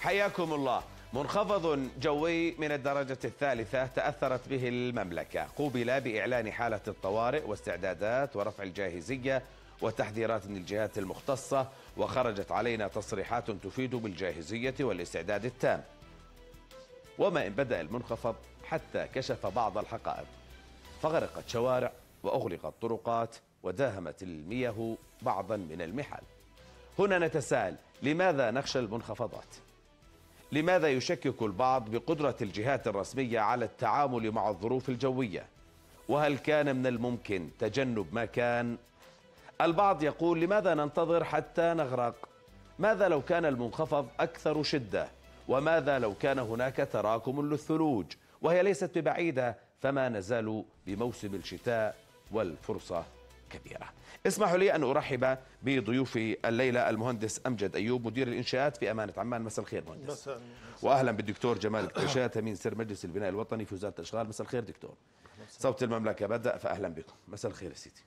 حياكم الله منخفض جوي من الدرجة الثالثة تأثرت به المملكة قوبل بإعلان حالة الطوارئ واستعدادات ورفع الجاهزية وتحذيرات من الجهات المختصة وخرجت علينا تصريحات تفيد بالجاهزية والاستعداد التام وما إن بدأ المنخفض حتى كشف بعض الحقائق فغرقت شوارع وأغلقت طرقات وداهمت المياه بعضا من المحال هنا نتساءل لماذا نخشى المنخفضات؟ لماذا يشكك البعض بقدرة الجهات الرسمية على التعامل مع الظروف الجوية؟ وهل كان من الممكن تجنب ما كان؟ البعض يقول لماذا ننتظر حتى نغرق؟ ماذا لو كان المنخفض أكثر شدة؟ وماذا لو كان هناك تراكم للثلوج؟ وهي ليست ببعيدة فما نزال بموسم الشتاء والفرصة كبيرة اسمحوا لي أن أرحب بضيوفي الليلة المهندس أمجد أيوب مدير الإنشاءات في أمانة عمان مساء الخير مهندس وأهلا بالدكتور جمال الكرشات أمين سر مجلس البناء الوطني في وزارة الأشغال مساء الخير دكتور صوت المملكة بدأ فأهلا بكم مساء الخير سيدي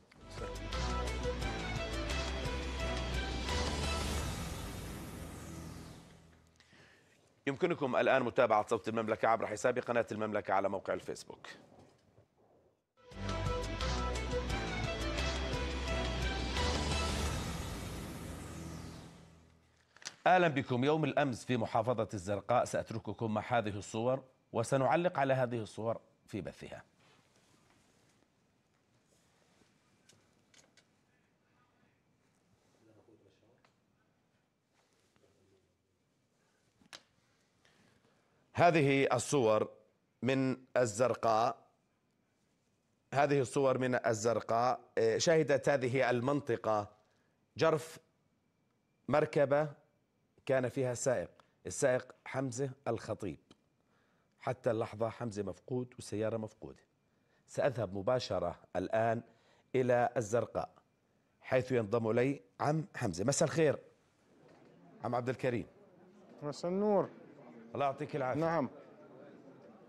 يمكنكم الآن متابعة صوت المملكة عبر حساب قناة المملكة على موقع الفيسبوك اهلا بكم يوم الامس في محافظه الزرقاء ساترككم مع هذه الصور وسنعلق على هذه الصور في بثها هذه الصور من الزرقاء هذه الصور من الزرقاء إيه، شهدت هذه المنطقة جرف مركبة كان فيها سائق السائق حمزة الخطيب حتى اللحظة حمزة مفقود والسيارة مفقودة سأذهب مباشرة الآن إلى الزرقاء حيث ينضم إلي عم حمزة مساء الخير عم عبد الكريم مساء النور الله يعطيك العافية نعم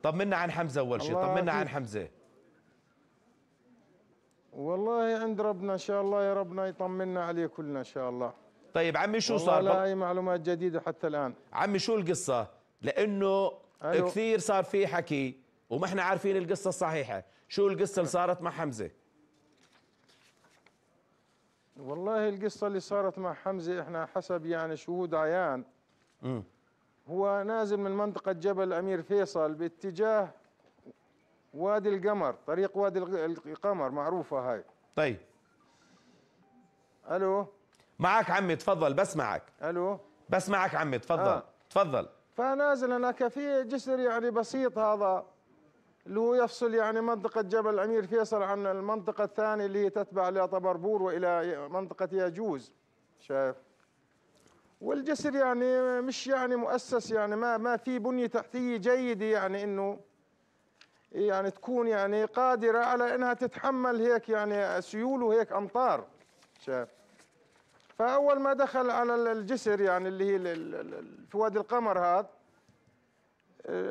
طمنا عن حمزة أول شيء طمنا عن حمزة والله عند ربنا إن شاء الله يا ربنا يطمنا عليه كلنا إن شاء الله طيب عمي شو صار لا اي معلومات جديده حتى الان عمي شو القصه لانه أيوه. كثير صار في حكي وما احنا عارفين القصه الصحيحه شو القصه اللي صارت مع حمزه والله القصه اللي صارت مع حمزه احنا حسب يعني شهود عيان م. هو نازل من منطقه جبل امير فيصل باتجاه وادي القمر طريق وادي القمر معروفه هاي طيب الو معك عمي بس بسمعك الو بسمعك عمي تفضل آه. تفضل فنازل هناك في جسر يعني بسيط هذا اللي هو يفصل يعني منطقة جبل الأمير فيصل عن المنطقة الثانية اللي هي تتبع لطبربور وإلى منطقة ياجوز شايف والجسر يعني مش يعني مؤسس يعني ما ما في بنية تحتية جيدة يعني إنه يعني تكون يعني قادرة على إنها تتحمل هيك يعني سيول وهيك أمطار شايف فاول ما دخل على الجسر يعني اللي هي في وادي القمر هذا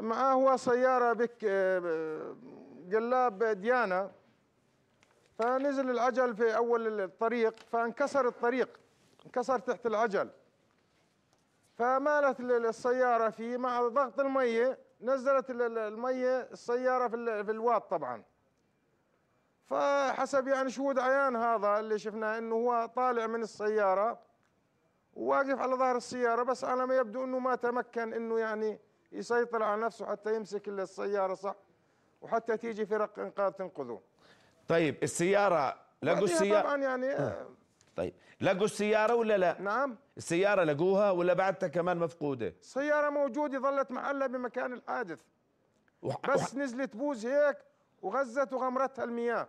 معاه هو سياره بك قلاب آه، ديانه فنزل العجل في اول الطريق فانكسر الطريق انكسر تحت العجل فمالت السياره فيه مع ضغط الميه نزلت الميه السياره في الواد طبعا فحسب يعني شهود عيان هذا اللي شفناه انه هو طالع من السياره وواقف على ظهر السياره بس على ما يبدو انه ما تمكن انه يعني يسيطر على نفسه حتى يمسك السياره صح وحتى تيجي فرق انقاذ تنقذه طيب السياره لقوا السياره طبعا يعني آه. آه. طيب لقوا السياره ولا لا نعم السياره لقوها ولا بعدها كمان مفقوده السياره موجوده ظلت محلها بمكان الحادث وح... بس وح... نزلت بوز هيك وغزت وغمرتها المياه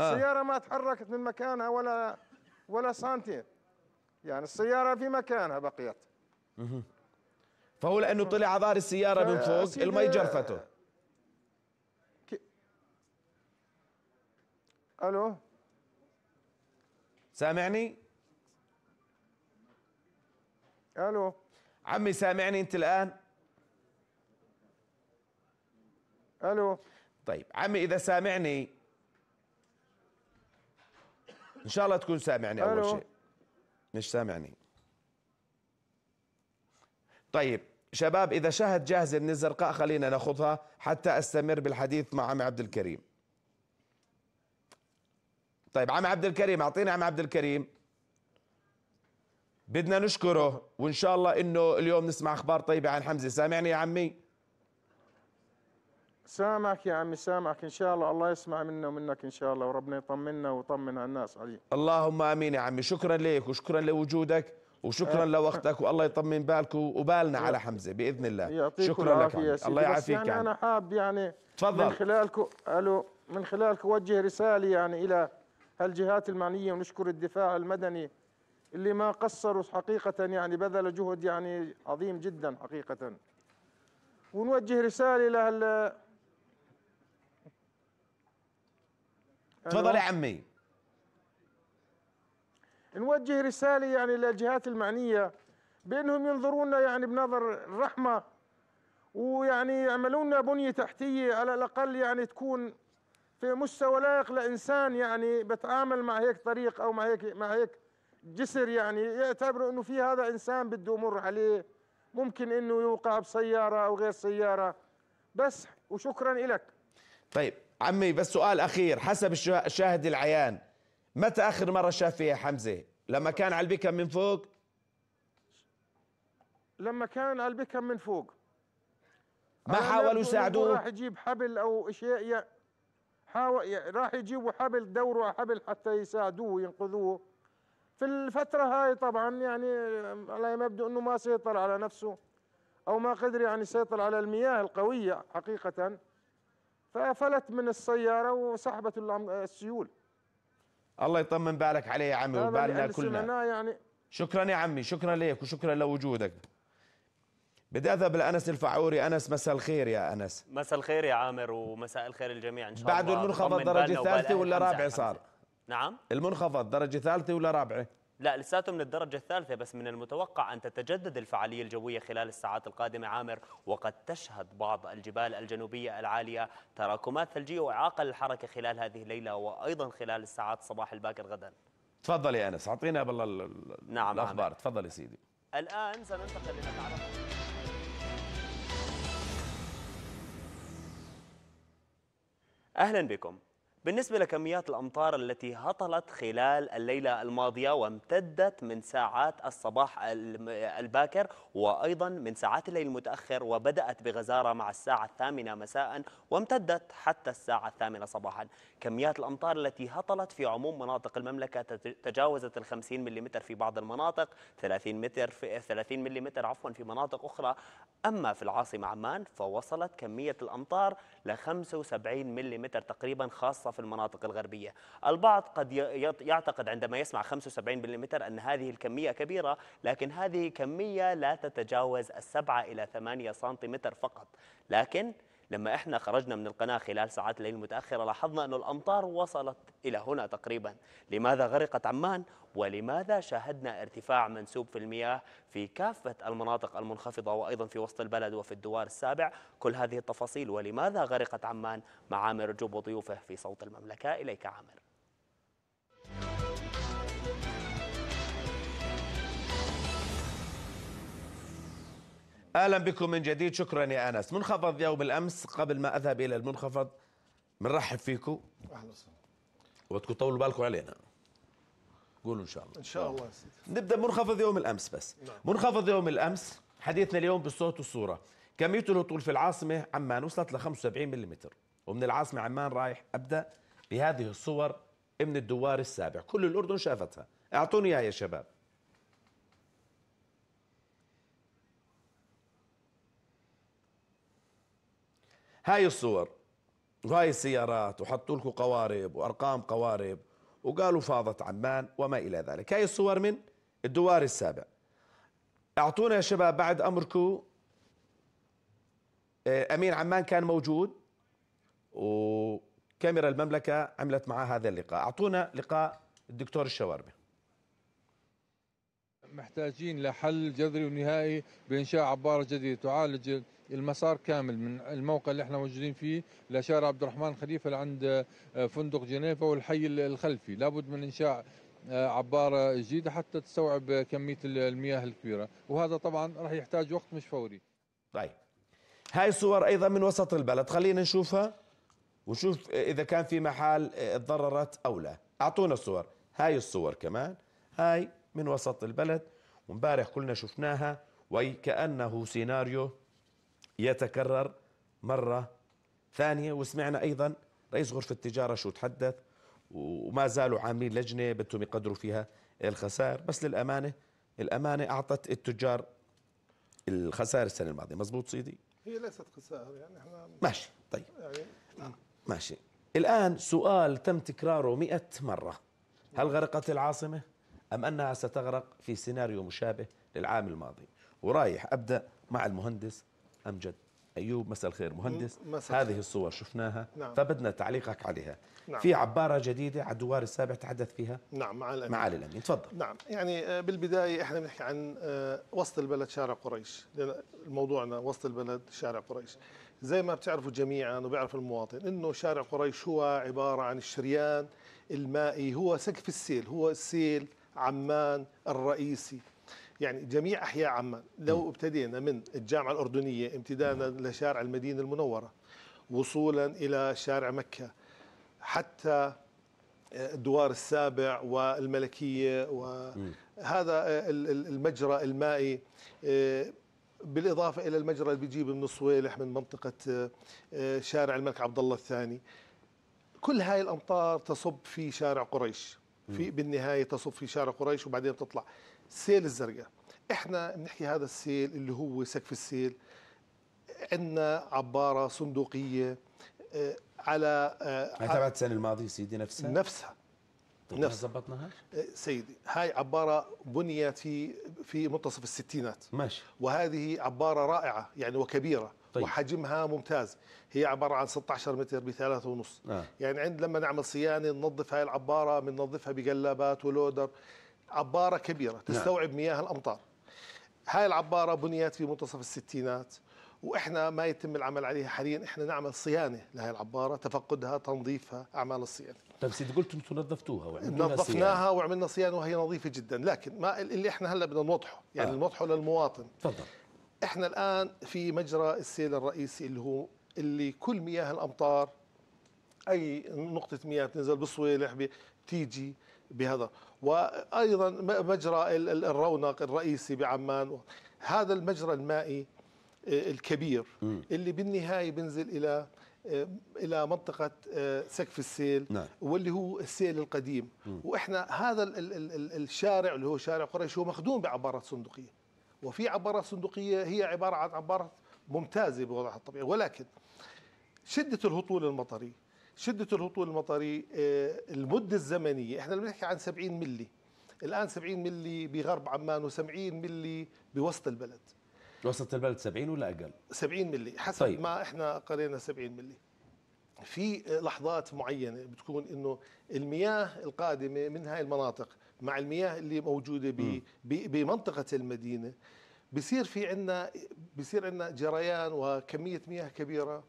آه. السيارة ما تحركت من مكانها ولا ولا سنتين يعني السيارة في مكانها بقيت فهو لأنه طلع ظهر السيارة من فوق المي جرفته ألو سامعني؟ ألو عمي سامعني أنت الآن؟ ألو طيب عمي إذا سامعني ان شاء الله تكون سامعني اول شيء مش سامعني طيب شباب اذا شاهد جاهزه من الزرقاء خلينا ناخذها حتى استمر بالحديث مع عم عبد الكريم طيب عم عبد الكريم اعطينا عم عبد الكريم بدنا نشكره وان شاء الله انه اليوم نسمع اخبار طيبه عن حمزه سامعني يا عمي سامعك يا عمي سامعك ان شاء الله الله يسمع منا ومنك ان شاء الله وربنا يطمنا ويطمن على الناس عليه اللهم امين يا عمي شكرا لك وشكرا لوجودك وشكرا أه لوقتك والله يطمن بالك وبالنا أه على حمزه باذن الله شكرا لك عمي. الله يعافيك يعني, يعني انا حاب يعني تفضل من خلالكم الو من خلالك اوجه رساله يعني الى هالجهات المعنيه ونشكر الدفاع المدني اللي ما قصروا حقيقه يعني بذل جهد يعني عظيم جدا حقيقه ونوجه رساله لهال تفضل يا عمي نوجه رسالة يعني للجهات المعنية بأنهم ينظرونا يعني بنظر الرحمة ويعني يعملون بنية تحتية على الأقل يعني تكون في مستوى لائق لإنسان يعني بتعامل مع هيك طريق أو مع هيك مع هيك جسر يعني يعتبروا إنه في هذا إنسان بده يمر عليه ممكن إنه يوقع بسيارة أو غير سيارة بس وشكرا لك طيب عمي بس سؤال أخير حسب الشاهد العيان متى آخر مرة شاف فيها حمزة لما كان على البكم من فوق لما كان على البكم من فوق ما حاولوا يساعدوه راح يجيب حبل أو شيء حاول راح يجيبوا حبل دوروا حبل حتى يساعدوه ينقذوه في الفترة هاي طبعا يعني على ما يبدو انه ما سيطر على نفسه او ما قدر يعني يسيطر على المياه القوية حقيقة ففلت من السيارة وسحبت السيول الله يطمن بالك عليه يا عمي وبالنا كلنا يعني شكرا يا عمي شكرا لك وشكرا لوجودك بدي اذهب لانس الفعوري انس مساء الخير يا انس مساء الخير يا عامر ومساء الخير الجميع ان شاء بعد الله بعد المنخفض درجه ثالثه ولا رابعه صار نعم المنخفض درجه ثالثه ولا رابعه لا لساته من الدرجة الثالثة بس من المتوقع أن تتجدد الفعالية الجوية خلال الساعات القادمة عامر وقد تشهد بعض الجبال الجنوبية العالية تراكمات ثلجية وإعاقة للحركة خلال هذه الليلة وأيضا خلال الساعات صباح الباكر غدا تفضل يا أنس أعطينا بالله نعم الأخبار تفضل يا سيدي الآن سننتقل لنتعرف أهلا بكم بالنسبة لكميات الأمطار التي هطلت خلال الليلة الماضية وامتدت من ساعات الصباح الباكر وأيضا من ساعات الليل المتأخر وبدأت بغزارة مع الساعة الثامنة مساء وامتدت حتى الساعة الثامنة صباحا كميات الأمطار التي هطلت في عموم مناطق المملكة تجاوزت الخمسين 50 ملم في بعض المناطق 30 متر في 30 ملم عفوا في مناطق أخرى أما في العاصمة عمان فوصلت كمية الأمطار لخمسة 75 ملم تقريبا خاصة في المناطق الغربية البعض قد يعتقد عندما يسمع 75 ملم أن هذه الكمية كبيرة لكن هذه كمية لا تتجاوز السبعة إلى 8 سنتيمتر فقط لكن لما احنا خرجنا من القناة خلال ساعات الليل المتأخرة لاحظنا انه الأمطار وصلت إلى هنا تقريبا لماذا غرقت عمان ولماذا شاهدنا ارتفاع منسوب في المياه في كافة المناطق المنخفضة وأيضا في وسط البلد وفي الدوار السابع كل هذه التفاصيل ولماذا غرقت عمان مع عامر جوب وضيوفه في صوت المملكة إليك عامر اهلا بكم من جديد شكرا يا انس منخفض يوم الامس قبل ما اذهب الى المنخفض بنرحب فيكم اهلا وسهلا وبدكم تطولوا بالكم علينا قولوا ان شاء الله ان شاء الله سيدي. نبدا منخفض يوم الامس بس نعم. منخفض يوم الامس حديثنا اليوم بالصوت والصوره كميه الهطول في العاصمه عمان وصلت ل 75 ملم ومن العاصمه عمان رايح ابدا بهذه الصور من الدوار السابع كل الاردن شافتها اعطوني اياها يا شباب هاي الصور وهاي السيارات وحطوا لكم قوارب وارقام قوارب وقالوا فاضت عمان وما الى ذلك هاي الصور من الدوار السابع اعطونا يا شباب بعد امركم آه، امين عمان كان موجود وكاميرا المملكه عملت معاه هذا اللقاء اعطونا لقاء الدكتور الشواربي محتاجين لحل جذري ونهائي بإنشاء عبارة جديدة تعالج المسار كامل من الموقع اللي احنا موجودين فيه لشارع عبد الرحمن خليفه لعند آه، فندق جنيفا والحي الخلفي لابد من انشاء آه، عباره جديده حتى تستوعب كميه المياه الكبيره وهذا طبعا راح يحتاج وقت مش فوري طيب هاي صور ايضا من وسط البلد خلينا نشوفها ونشوف اذا كان في محال آه، تضررت او لا اعطونا الصور هاي الصور كمان هاي من وسط البلد ومبارح كلنا شفناها وكانه سيناريو يتكرر مرة ثانية وسمعنا أيضا رئيس غرفة التجارة شو تحدث وما زالوا عاملين لجنة بدهم يقدروا فيها الخسائر بس للأمانة الأمانة أعطت التجار الخسائر السنة الماضية مزبوط سيدي هي ليست خسائر يعني احنا ماشي طيب يعني آه. ماشي الآن سؤال تم تكراره مئة مرة هل غرقت العاصمة أم أنها ستغرق في سيناريو مشابه للعام الماضي ورايح أبدأ مع المهندس أمجد أيوب مساء الخير مهندس مساء هذه الصور شفناها نعم. فبدنا تعليقك عليها نعم. في عبارة جديدة على الدوار السابع تحدث فيها نعم معالي الأمين معالي الأمين تفضل نعم يعني آه، بالبداية إحنا بنحكي عن آه، وسط البلد شارع قريش موضوعنا وسط البلد شارع قريش زي ما بتعرفوا جميعا وبيعرف المواطن انه شارع قريش هو عباره عن الشريان المائي هو سقف السيل هو السيل عمان الرئيسي يعني جميع أحياء عمان لو ابتدينا من الجامعة الأردنية امتدادا لشارع المدينة المنورة وصولا إلى شارع مكة حتى آه، الدوار السابع والملكية وهذا آه، المجرى المائي آه، بالإضافة إلى المجرى اللي بيجيب من الصويلح من منطقة شارع الملك عبد الله الثاني كل هاي الأمطار تصب في شارع قريش في بالنهاية تصب في شارع قريش وبعدين تطلع سيل الزرقاء احنا بنحكي هذا السيل اللي هو سقف السيل عندنا عباره صندوقيه آه، على آه تبعت السنه الماضيه سيدي نفسها نفسها طيب، نفس ظبطناها آه، سيدي هاي عباره بنيت في في منتصف الستينات ماشي وهذه عباره رائعه يعني وكبيره طيب. وحجمها ممتاز هي عباره عن 16 متر بثلاثة ونص آه. يعني عند لما نعمل صيانه ننظف هاي العباره بننظفها بقلابات ولودر عبارة كبيرة نعم. تستوعب نعم. مياه الأمطار هاي العبارة بنيت في منتصف الستينات واحنا ما يتم العمل عليها حاليا احنا نعمل صيانه لهي العباره تفقدها تنظيفها اعمال الصيانه طيب سيد قلت انتم نظفتوها وعملنا نظفناها صيانة. وعملنا صيانه وهي نظيفه جدا لكن ما اللي احنا هلا بدنا نوضحه يعني آه. نوضحه للمواطن تفضل احنا الان في مجرى السيل الرئيسي اللي هو اللي كل مياه الامطار اي نقطه مياه تنزل بالصويلح بتيجي بهذا وايضا مجرى الرونق الرئيسي بعمان هذا المجرى المائي آه، الكبير اللي بالنهايه بنزل الى آه، الى منطقه آه، سقف السيل نعم. واللي هو السيل القديم م. واحنا هذا الـ الـ الـ الشارع اللي هو شارع قريش هو مخدوم بعبارات صندوقيه وفي عبارات صندوقيه هي عباره عن عبارات ممتازه بوضعها الطبيعي ولكن شده الهطول المطري شده الهطول المطري آه، المده الزمنيه احنا بنحكي عن 70 ملي الان 70 ملي بغرب عمان و70 ملي بوسط البلد وسط البلد 70 ولا اقل 70 ملي حسب طيب. ما احنا قرينا 70 ملي في لحظات معينه بتكون انه المياه القادمه من هاي المناطق مع المياه اللي موجوده ب بمنطقه المدينه بصير في عندنا بصير عندنا جريان وكميه مياه كبيره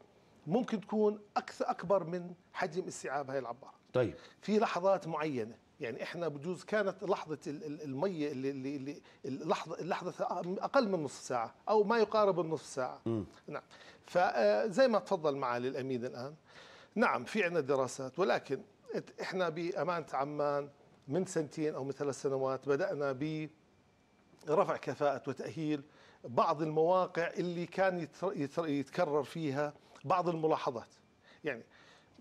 ممكن تكون اكثر اكبر من حجم استيعاب هاي العباره طيب في لحظات معينه يعني احنا بجوز كانت لحظه الميه اللي اللي اللحظه اللحظه اقل من نصف ساعه او ما يقارب النصف ساعه م. نعم فزي آه، ما تفضل معالي الامين الان نعم في عندنا دراسات ولكن احنا بامانه عمان من سنتين او من ثلاث سنوات بدانا ب رفع كفاءة وتأهيل بعض المواقع اللي كان يتكرر فيها بعض الملاحظات يعني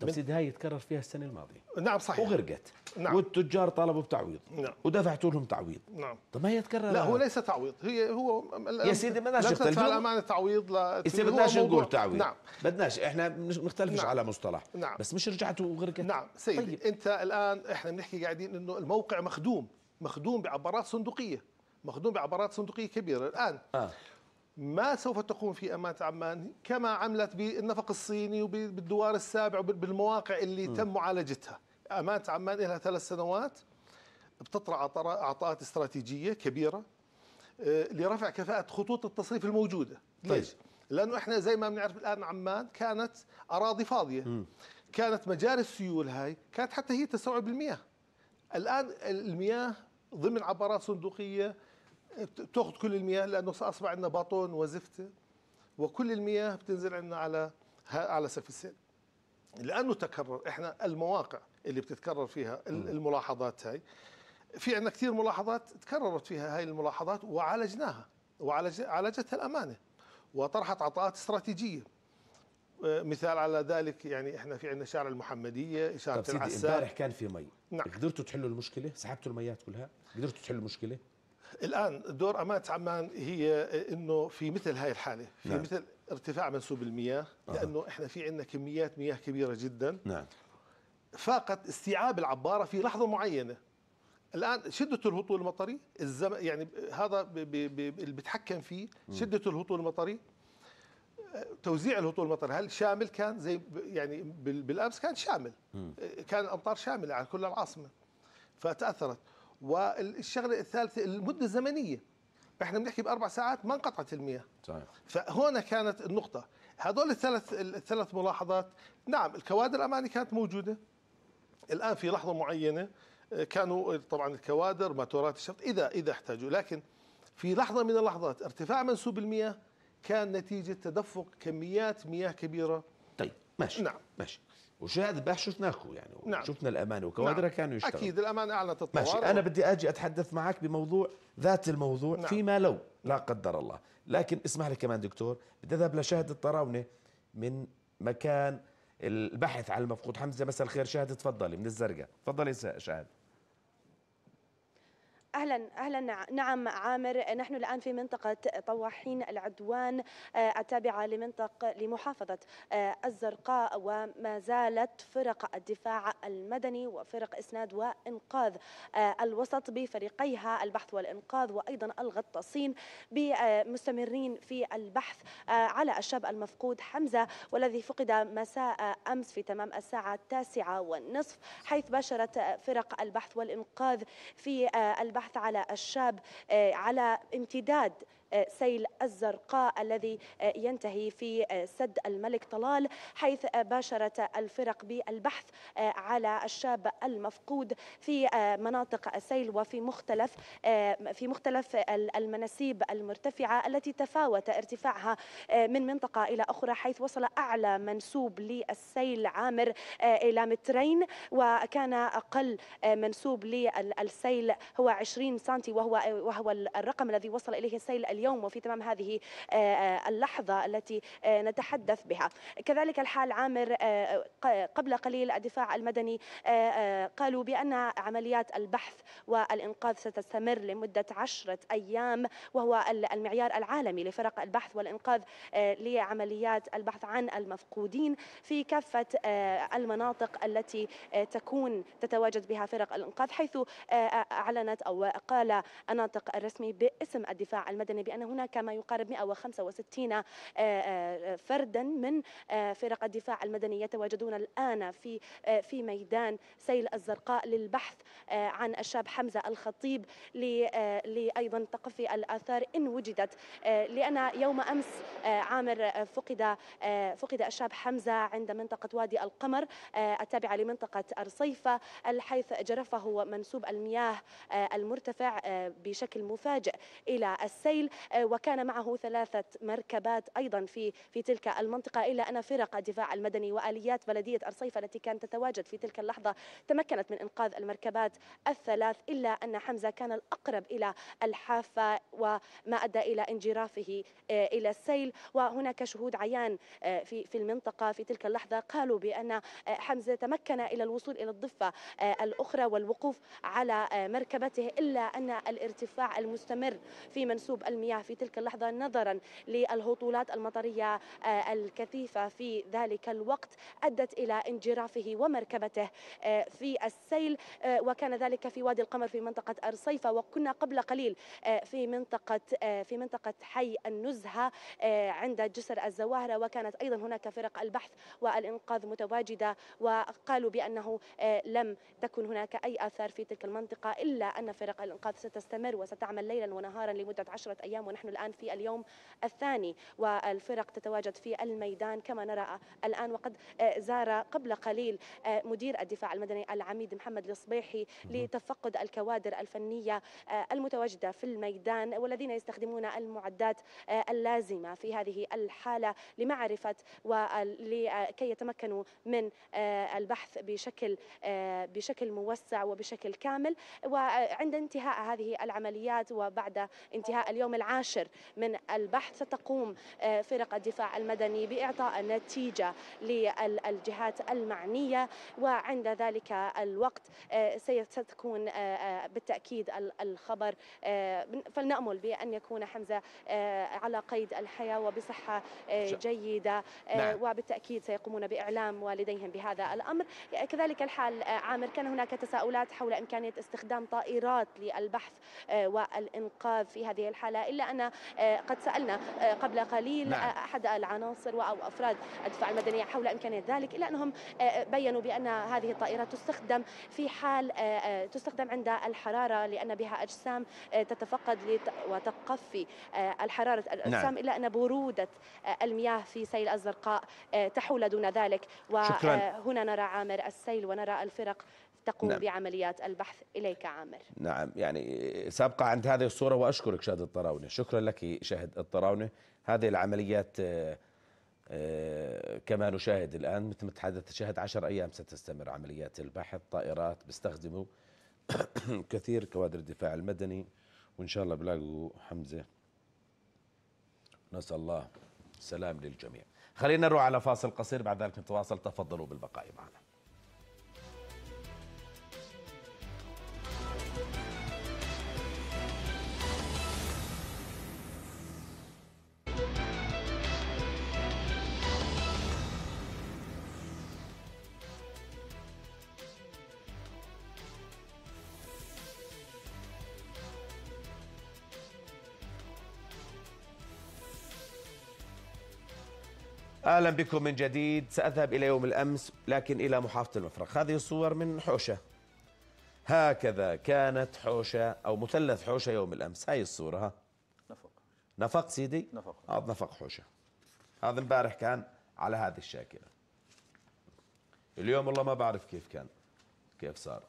طيب سيدي هاي تكرر فيها السنه الماضيه نعم صحيح وغرقت نعم والتجار طلبوا بتعويض نعم ودفعتوا لهم تعويض نعم طب ما هي تكرر لا هو ليس تعويض هي هو يا سيدي بدناش نختلف لا امان تعويض لا يصير بدناش نقول تعويض نعم بدناش احنا بنختلفش نعم. على مصطلح نعم بس مش رجعت وغرقت نعم سيدي طيب. انت الان احنا بنحكي قاعدين انه الموقع مخدوم مخدوم بعبارات صندوقيه مخدوم بعبارات صندوقيه كبيره الان آه. ما سوف تقوم في أمانة عمان كما عملت بالنفق الصيني وبالدوار السابع وبالمواقع اللي م. تم معالجتها أمانة عمان لها ثلاث سنوات بتطرح أعطاءات استراتيجية كبيرة آه، لرفع كفاءة خطوط التصريف الموجودة طيب. ليش؟ لأنه إحنا زي ما بنعرف الآن عمان كانت أراضي فاضية م. كانت مجاري السيول هاي كانت حتى هي تستوعب المياه الآن المياه ضمن عبارات صندوقية تاخذ كل المياه لانه اصبح عندنا باطون وزفته وكل المياه بتنزل عندنا على على سقف السد لانه تكرر احنا المواقع اللي بتتكرر فيها الملاحظات هاي في عندنا كثير ملاحظات تكررت فيها هاي الملاحظات وعالجناها وعالجتها الامانه وطرحت عطاءات استراتيجيه آه، مثال على ذلك يعني احنا في عندنا شارع المحمديه شارع طيب العساف امبارح كان في مي نعم قدرتوا تحلوا المشكله سحبتوا الميات كلها قدرتوا تحلوا المشكله الان دور امانه عمان هي انه في مثل هاي الحاله في نعم. مثل ارتفاع منسوب المياه آه. لانه احنا في عندنا كميات مياه كبيره جدا نعم فاقت استيعاب العباره في لحظه معينه الان شده الهطول المطري الزم... يعني هذا ب... ب... ب... اللي بتحكم فيه شده الهطول المطري توزيع الهطول المطري هل شامل كان زي يعني بالامس كان شامل م. كان الامطار شامله على كل العاصمه فتاثرت والشغله الثالثه المده الزمنيه احنا بنحكي باربع ساعات ما انقطعت المياه صحيح فهون كانت النقطه هذول الثلاث الثلاث ملاحظات نعم الكوادر الاماني كانت موجوده الان في لحظه معينه آه، كانوا طبعا الكوادر ماتورات الشرط اذا اذا احتاجوا لكن في لحظه من اللحظات ارتفاع منسوب المياه كان نتيجه تدفق كميات مياه كبيره طيب ماشي نعم ماشي وشاهد الباح شفناكم يعني نعم. شفنا الامانه وكوادرها نعم. كانوا يشتغلوا اكيد الأمان اعلى تطور ماشي انا بدي اجي اتحدث معك بموضوع ذات الموضوع نعم. فيما لو لا قدر الله لكن اسمح لي كمان دكتور بدي اذهب لشاهد الطراونه من مكان البحث عن المفقود حمزه مساء الخير شاهد تفضلي من الزرقاء تفضلي شاهد اهلا اهلا نعم عامر نحن الان في منطقه طواحين العدوان آه، التابعه لمنطقه لمحافظه آه، الزرقاء وما زالت فرق الدفاع المدني وفرق اسناد وانقاذ آه، الوسط بفريقيها البحث والانقاذ وايضا الغطاسين مستمرين في البحث على الشاب المفقود حمزه والذي فقد مساء امس في تمام الساعه التاسعه والنصف حيث باشرت فرق البحث والانقاذ في البحث البحث على الشاب آه، على امتداد آه، سيل الزرقاء الذي آه، ينتهي في آه، سد الملك طلال حيث باشرت الفرق بالبحث على الشاب المفقود في مناطق السيل وفي مختلف في مختلف المناسيب المرتفعه التي تفاوت ارتفاعها من منطقه الى اخرى حيث وصل اعلى منسوب للسيل عامر الى مترين وكان اقل منسوب للسيل هو 20 سم وهو وهو الرقم الذي وصل اليه السيل اليوم وفي تمام هذه آه، آه، اللحظة التي آه، نتحدث بها كذلك الحال عامر قبل قليل الدفاع المدني قالوا بأن عمليات البحث والإنقاذ ستستمر لمدة عشرة أيام وهو المعيار العالمي لفرق البحث والإنقاذ لعمليات البحث عن المفقودين في كافة المناطق التي تكون تتواجد بها فرق الإنقاذ حيث أعلنت أو قال الناطق الرسمي باسم الدفاع المدني بأن هناك ما يقارب 165 آه، آه، آه، فردا من فرق الدفاع المدني يتواجدون الآن في في ميدان سيل الزرقاء للبحث عن الشاب حمزة الخطيب لأيضا تقفي الآثار إن وجدت لأن يوم أمس عامر فقد فقد الشاب حمزة عند منطقة وادي القمر التابعة لمنطقة ارصيفه حيث جرفه منسوب المياه المرتفع بشكل مفاجئ إلى السيل آه، وكان معه ثلاثة مركبات أيضا في في تلك المنطقة إلا أن فرق الدفاع المدني وآليات بلدية أرصيفة التي كانت تتواجد في تلك اللحظة تمكنت من إنقاذ المركبات الثلاث إلا أن حمزة كان الأقرب إلى الحافة وما أدى إلى انجرافه آه، إلى السيل وهناك شهود عيان آه، في في المنطقة في تلك اللحظة قالوا بأن حمزة تمكن إلى الوصول إلى الضفة الأخرى والوقوف على مركبته إلا أن الارتفاع المستمر في منسوب الم المياه في تلك اللحظة نظرا للهطولات المطرية آه، الكثيفة في ذلك الوقت أدت إلى انجرافه ومركبته آه، في السيل آه، وكان ذلك في وادي القمر في منطقة أرصيفة وكنا قبل قليل في منطقة في منطقة حي النزهة عند جسر الزواهرة وكانت أيضا هناك فرق البحث والإنقاذ متواجدة وقالوا بأنه لم تكن هناك أي آثار في تلك المنطقة إلا أن فرق الإنقاذ ستستمر وستعمل ليلا ونهارا لمدة عشرة أيام أيام ونحن الآن في اليوم الثاني والفرق تتواجد في الميدان كما نرى الآن وقد آه، زار قبل قليل آه، مدير الدفاع المدني العميد محمد الصبيحي لتفقد الكوادر الفنية آه، المتواجدة في الميدان والذين يستخدمون المعدات اللازمة في هذه الحالة لمعرفة ولكي يتمكنوا من البحث بشكل بشكل موسع وبشكل كامل وعند انتهاء هذه العمليات وبعد انتهاء اليوم العاشر من البحث ستقوم آه، فرق الدفاع المدني بإعطاء النتيجة للجهات المعنية وعند ذلك الوقت آه، ستكون آه، بالتأكيد الخبر فلنأمل بأن يكون حمزة على قيد الحياة وبصحة جيدة نعم. وبالتأكيد سيقومون بإعلام والديهم بهذا الأمر كذلك الحال عامر كان هناك تساؤلات حول إمكانية استخدام طائرات للبحث والإنقاذ في هذه الحالة إلا أن آه، قد سألنا آه، قبل قليل آه، نعم. أحد العناصر أو أفراد الدفاع المدنيه حول إمكانية ذلك إلا أنهم بيّنوا بأن هذه الطائرات تستخدم في حال تستخدم عند الحرارة لأن بها أجسام تتفقد وتقفي الحرارة الأجسام نعم. إلا أن برودة المياه في سيل الزرقاء تحول دون ذلك وهنا شكرا. نرى عامر السيل ونرى الفرق تقوم نعم. بعمليات البحث إليك عامر نعم يعني سابقة عند هذه الصورة وأشكرك شاهد الطراونة شكرا لك شاهد الطراونة هذه العمليات آه، آه، كما نشاهد الآن مثل ما تحدثت شاهد عشر أيام ستستمر عمليات البحث طائرات بيستخدموا كثير كوادر الدفاع المدني وإن شاء الله بلاقوا حمزة نسأل الله سلام للجميع خلينا نروح على فاصل قصير بعد ذلك نتواصل تفضلوا بالبقاء معنا اهلا بكم من جديد ساذهب الى يوم الامس لكن الى محافظه المفرق هذه الصور من حوشه هكذا كانت حوشه او مثلث حوشه يوم الامس هاي الصوره ها نفق نفق سيدي نفق هذا آه، نفق حوشه هذا امبارح كان على هذه الشاكله اليوم والله ما بعرف كيف كان كيف صار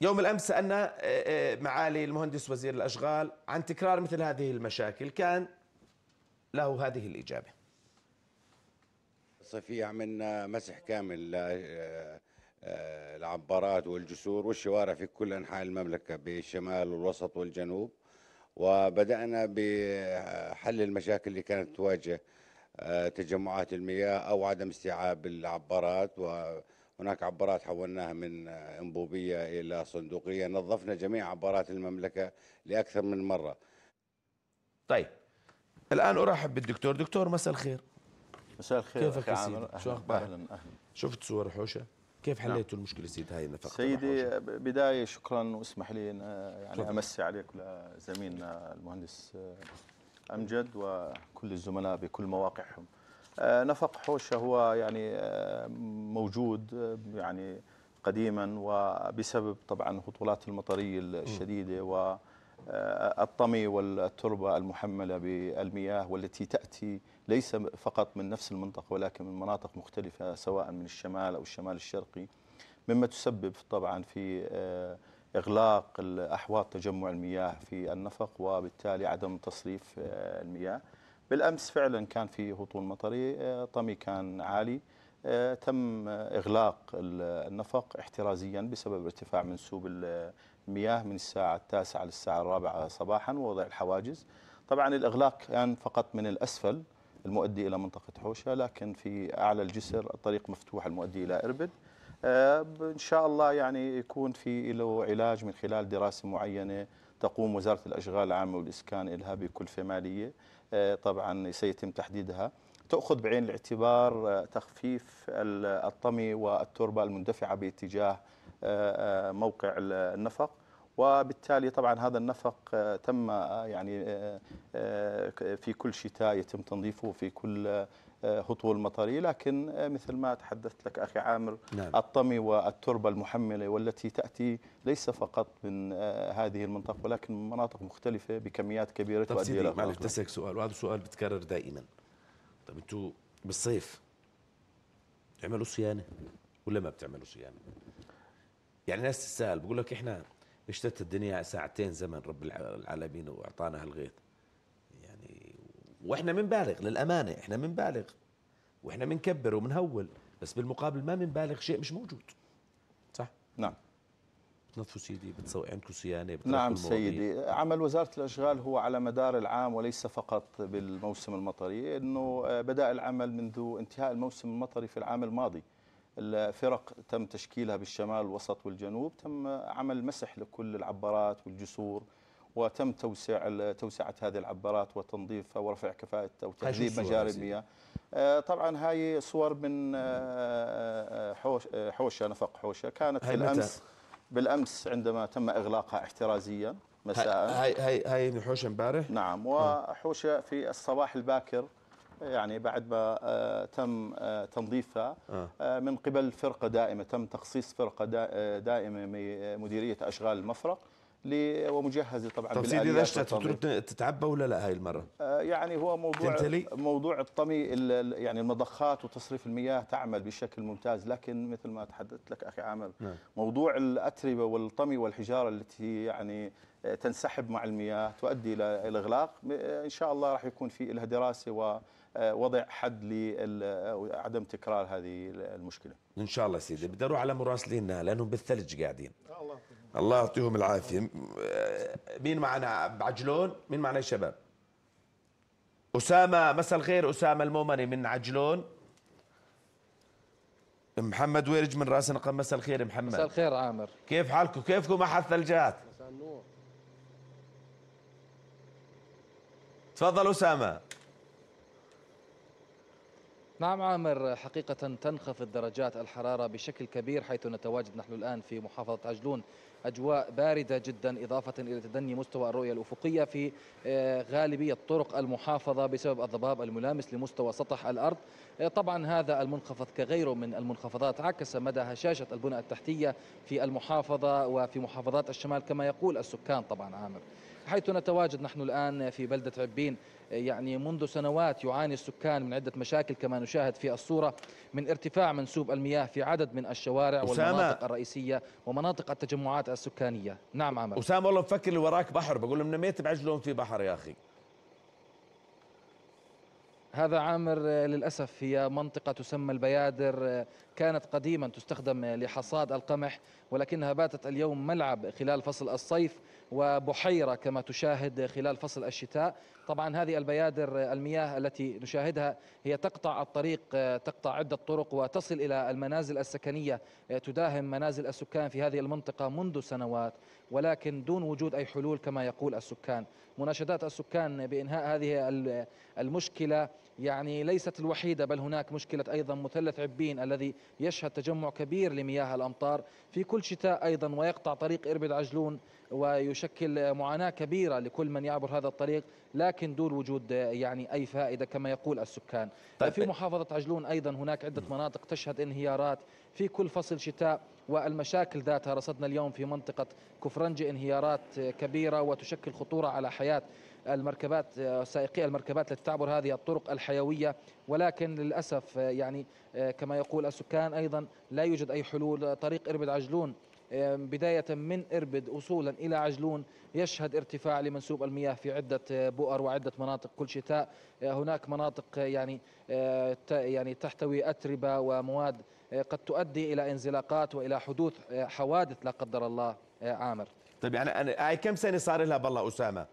يوم الامس سالنا آه، آه، معالي المهندس وزير الاشغال عن تكرار مثل هذه المشاكل كان له هذه الاجابه. صفية عملنا آه، مسح كامل العبارات والجسور والشوارع في كل انحاء المملكه بالشمال والوسط والجنوب وبدانا بحل المشاكل اللي كانت تواجه تجمعات المياه او عدم استيعاب العبارات و هناك عبارات حولناها من انبوبيه الى صندوقيه نظفنا جميع عبارات المملكه لاكثر من مره طيب الان ارحب بالدكتور دكتور مساء الخير مساء الخير كيفك أخي عامر شو اخبارك اهلا اهلا شفت صور حوشه كيف نعم. حليتوا نعم. المشكله سيد هاي النفقه سيدي بدايه شكرا واسمح لي ان آه، يعني طبعا. امسي عليك لزميلنا المهندس آه، امجد وكل الزملاء بكل مواقعهم آه، نفق حوشة هو يعني آه، موجود آه، يعني قديما وبسبب طبعا هطولات المطرية الشديدة و الطمي والتربة المحملة بالمياه والتي تأتي ليس فقط من نفس المنطقة ولكن من مناطق مختلفة سواء من الشمال أو الشمال الشرقي مما تسبب طبعا في إغلاق الأحواض تجمع المياه في النفق وبالتالي عدم تصريف المياه بالامس فعلا كان في هطول مطري آه، طمي كان عالي آه، تم اغلاق النفق احترازيا بسبب ارتفاع منسوب المياه من الساعه التاسعه للساعه الرابعه صباحا ووضع الحواجز طبعا الاغلاق كان فقط من الاسفل المؤدي الى منطقه حوشه لكن في اعلى الجسر الطريق مفتوح المؤدي الى اربد آه، ان شاء الله يعني يكون في له علاج من خلال دراسه معينه تقوم وزارة الأشغال العامة والإسكان لها بكلفة مالية آه، طبعا سيتم تحديدها تأخذ بعين الاعتبار آه، تخفيف الطمي والتربة المندفعة باتجاه آه، موقع النفق وبالتالي طبعا هذا النفق تم يعني في كل شتاء يتم تنظيفه في كل آه، هطول مطري لكن آه، مثل ما تحدثت لك أخي عامر نعم. الطمي والتربة المحملة والتي تأتي ليس فقط من آه، هذه المنطقة ولكن من مناطق مختلفة بكميات كبيرة طب سيدي معلش تسألك سؤال وهذا السؤال بتكرر دائما طب انتوا بالصيف تعملوا صيانة ولا ما بتعملوا صيانة يعني ناس تسأل بقول لك احنا اشتت الدنيا ساعتين زمن رب العالمين واعطانا هالغيث واحنا بنبالغ للامانه احنا بنبالغ واحنا بنكبر وبنهول بس بالمقابل ما بنبالغ شيء مش موجود صح نعم بتنظفوا سيدي بتسوي عندكم صيانه نعم سيدي عمل وزاره الاشغال هو على مدار العام وليس فقط بالموسم المطري انه بدا العمل منذ انتهاء الموسم المطري في العام الماضي الفرق تم تشكيلها بالشمال والوسط والجنوب تم عمل مسح لكل العبارات والجسور وتم توسيع توسعه هذه العبارات وتنظيفها ورفع كفاءتها وتهذيب مجاري المياه آه، طبعا هاي صور من آه، آه، حوشه نفق حوشه كانت في الامس بالامس عندما تم اغلاقها احترازيا مساء هاي هاي هاي حوشه امبارح نعم وحوشه في الصباح الباكر يعني بعد ما تم تنظيفها من قبل فرقة دائمة تم تخصيص فرقة دائمة مديرية أشغال المفرق ومجهزه طبعا طب سيدي رشتة تتعبى ولا لا هاي المره؟ آه يعني هو موضوع تنتلي؟ موضوع الطمي يعني المضخات وتصريف المياه تعمل بشكل ممتاز لكن مثل ما تحدثت لك اخي عامر نعم. موضوع الاتربه والطمي والحجاره التي يعني آه، تنسحب مع المياه تؤدي الى الاغلاق آه، ان شاء الله راح يكون في لها دراسه و آه، وضع حد لعدم تكرار هذه المشكله. ان شاء الله سيدي بدي اروح على مراسلينا لانهم بالثلج قاعدين. الله الله يعطيهم العافيه آه، مين معنا بعجلون مين معنا يا شباب اسامه مساء الخير اسامه المؤمني من عجلون محمد ويرج من راس نقم مساء الخير محمد مساء الخير عامر كيف حالكم كيفكم احد الثلجات مساء النور تفضل اسامه نعم عامر حقيقة تنخفض درجات الحرارة بشكل كبير حيث نتواجد نحن الآن في محافظة عجلون أجواء باردة جدا إضافة إلى تدني مستوى الرؤية الأفقية في آه، غالبية طرق المحافظة بسبب الضباب الملامس لمستوى سطح الأرض آه، طبعا هذا المنخفض كغيره من المنخفضات عكس مدى هشاشة البنى التحتية في المحافظة وفي محافظات الشمال كما يقول السكان طبعا عامر حيث نتواجد نحن الآن في بلدة عبين يعني منذ سنوات يعاني السكان من عدة مشاكل كما نشاهد في الصورة من ارتفاع منسوب المياه في عدد من الشوارع والمناطق الرئيسية ومناطق التجمعات السكانية نعم عمر أسامة والله مفكر اللي وراك بحر بقول لهم نميت بعجلهم في بحر يا أخي هذا عامر للأسف هي منطقة تسمى البيادر كانت قديما تستخدم لحصاد القمح ولكنها باتت اليوم ملعب خلال فصل الصيف وبحيرة كما تشاهد خلال فصل الشتاء طبعا هذه البيادر المياه التي نشاهدها هي تقطع الطريق تقطع عدة طرق وتصل إلى المنازل السكنية تداهم منازل السكان في هذه المنطقة منذ سنوات ولكن دون وجود أي حلول كما يقول السكان مناشدات السكان بإنهاء هذه المشكلة يعني ليست الوحيدة بل هناك مشكلة أيضا مثلث عبين الذي يشهد تجمع كبير لمياه الأمطار في كل شتاء أيضا ويقطع طريق إربد عجلون ويشكل معاناة كبيرة لكل من يعبر هذا الطريق لكن دون وجود يعني أي فائدة كما يقول السكان طيب. في محافظة عجلون أيضا هناك عدة مناطق تشهد انهيارات في كل فصل شتاء والمشاكل ذاتها رصدنا اليوم في منطقة كفرنج انهيارات كبيرة وتشكل خطورة على حياة المركبات سائقي المركبات التي تعبر هذه الطرق الحيوية ولكن للأسف يعني كما يقول السكان أيضا لا يوجد أي حلول طريق إربد عجلون بداية من إربد وصولا إلى عجلون يشهد ارتفاع لمنسوب المياه في عدة بؤر وعدة مناطق كل شتاء هناك مناطق يعني يعني تحتوي أتربة ومواد قد تؤدي إلى انزلاقات وإلى حدوث حوادث لا قدر الله عامر طيب يعني, يعني، أنا كم سنة صار لها بالله أسامة